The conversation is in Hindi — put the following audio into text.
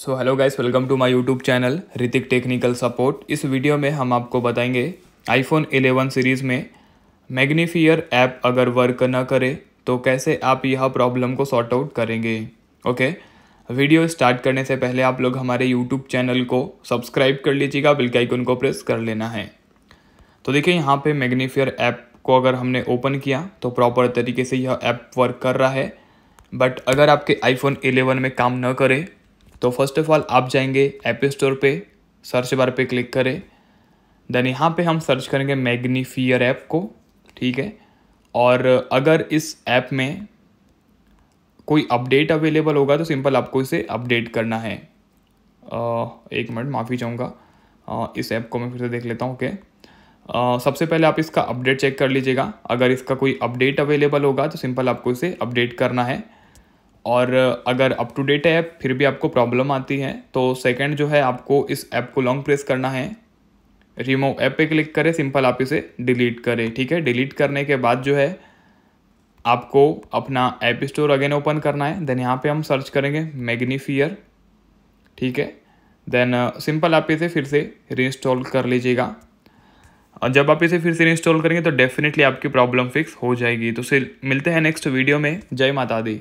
so hello guys welcome to my YouTube channel Hrithik technical support इस वीडियो में हम आपको बताएंगे आईफोन 11 सीरीज़ में मैग्नीफियर ऐप अगर वर्क ना करे तो कैसे आप यह प्रॉब्लम को सॉर्ट आउट करेंगे ओके वीडियो स्टार्ट करने से पहले आप लोग हमारे यूट्यूब चैनल को सब्सक्राइब कर लीजिएगा बिल्कुल को प्रेस कर लेना है तो देखिए यहाँ पर मैग्नीफियर ऐप को अगर हमने ओपन किया तो प्रॉपर तरीके से यह ऐप वर्क कर रहा है बट अगर आपके आईफोन 11 में काम न करे तो फर्स्ट ऑफ ऑल आप जाएंगे ऐप स्टोर पे सर्च बार पे क्लिक करें देन यहाँ पे हम सर्च करेंगे मैग्नीफियर ऐप को ठीक है और अगर इस ऐप में कोई अपडेट अवेलेबल होगा तो सिंपल आपको इसे अपडेट करना है आ, एक मिनट माफ़ी चाहूँगा इस ऐप को मैं फिर से देख लेता हूँ ओके सबसे पहले आप इसका अपडेट चेक कर लीजिएगा अगर इसका कोई अपडेट अवेलेबल होगा तो सिंपल आपको इसे अपडेट करना है और अगर अप टू डेट है फिर भी आपको प्रॉब्लम आती है तो सेकंड जो है आपको इस ऐप को लॉन्ग प्रेस करना है रिमूव ऐप पे क्लिक करें सिंपल आप इसे डिलीट करें ठीक है डिलीट करने के बाद जो है आपको अपना ऐप स्टोर अगेन ओपन करना है देन यहाँ पे हम सर्च करेंगे मैग्नीफियर ठीक है देन सिंपल uh, आप इसे फिर से रीइंस्टॉल कर लीजिएगा और जब आप इसे फिर से इंस्टॉल करेंगे तो डेफिनेटली आपकी प्रॉब्लम फिक्स हो जाएगी तो फिर मिलते हैं नेक्स्ट वीडियो में जय माता दी